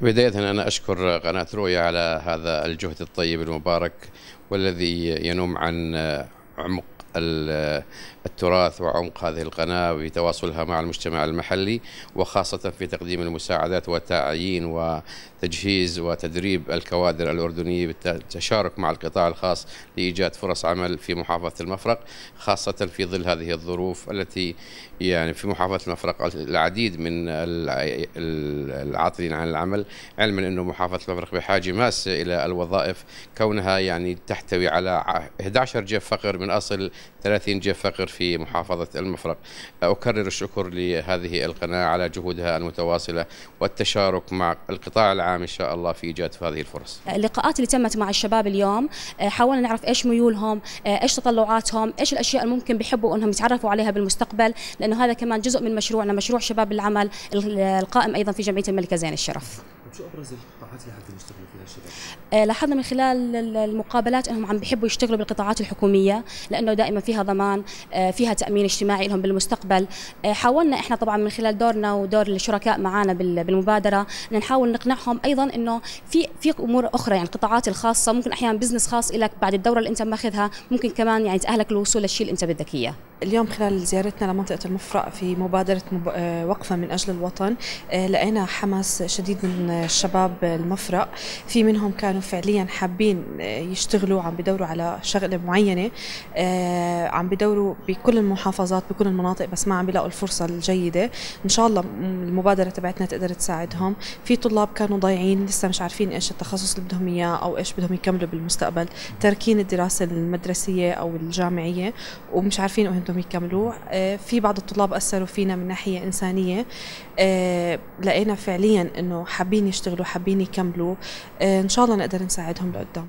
بداية أنا أشكر قناة رؤية على هذا الجهد الطيب المبارك والذي ينوم عن عمق التراث وعمق هذه القناة بتواصلها مع المجتمع المحلي وخاصة في تقديم المساعدات وتعيين وتجهيز وتدريب الكوادر الأردنية بالتشارك مع القطاع الخاص لإيجاد فرص عمل في محافظة المفرق خاصة في ظل هذه الظروف التي يعني في محافظة المفرق العديد من العاطلين عن العمل علما أنه محافظة المفرق بحاجة ماسة إلى الوظائف كونها يعني تحتوي على 11 جيف فقر من أصل 30 جيف فقر في محافظة المفرق أكرر الشكر لهذه القناة على جهودها المتواصلة والتشارك مع القطاع العام إن شاء الله في إيجاد هذه الفرص اللقاءات اللي تمت مع الشباب اليوم آه، حاولنا نعرف إيش ميولهم آه، إيش تطلعاتهم إيش الأشياء اللي ممكن بيحبوا أنهم يتعرفوا عليها بالمستقبل لأنه هذا كمان جزء من مشروعنا مشروع شباب العمل القائم أيضا في جمعية الملكة زين الشرف شو ابرز القطاعات اللي حابين يشتغلوا فيها الشباب؟ آه، لاحظنا من خلال المقابلات انهم عم بيحبوا يشتغلوا بالقطاعات الحكوميه لانه دائما فيها ضمان آه، فيها تامين اجتماعي لهم بالمستقبل آه، حاولنا احنا طبعا من خلال دورنا ودور الشركاء معنا بالمبادره نحاول نقنعهم ايضا انه في في امور اخرى يعني القطاعات الخاصه ممكن احيانا بزنس خاص لك بعد الدوره اللي انت ماخذها ممكن كمان يعني تاهلك للوصول للشيء اللي انت بدك اياه اليوم خلال زيارتنا لمنطقة المفرق في مبادرة آه، وقفة من أجل الوطن آه، لقينا حماس شديد من الشباب المفرق في منهم كانوا فعليا حابين آه، يشتغلوا عم بدوروا على شغلة معينة عم بدوروا بكل المحافظات بكل المناطق بس ما عم بيلاقوا الفرصة الجيدة إن شاء الله المبادرة تبعتنا تقدر تساعدهم في طلاب كانوا ضايعين لسه مش عارفين إيش التخصص اللي بدهم إياه أو إيش بدهم يكملوا بالمستقبل تاركين الدراسة المدرسية أو الجامعية ومش عارفين بدهم يكملوه آه، في بعض الطلاب أثروا فينا من ناحية إنسانية آه، لقينا فعليا أنه حابين يشتغلوا حابين يكملوا آه، إن شاء الله نقدر نساعدهم لقدام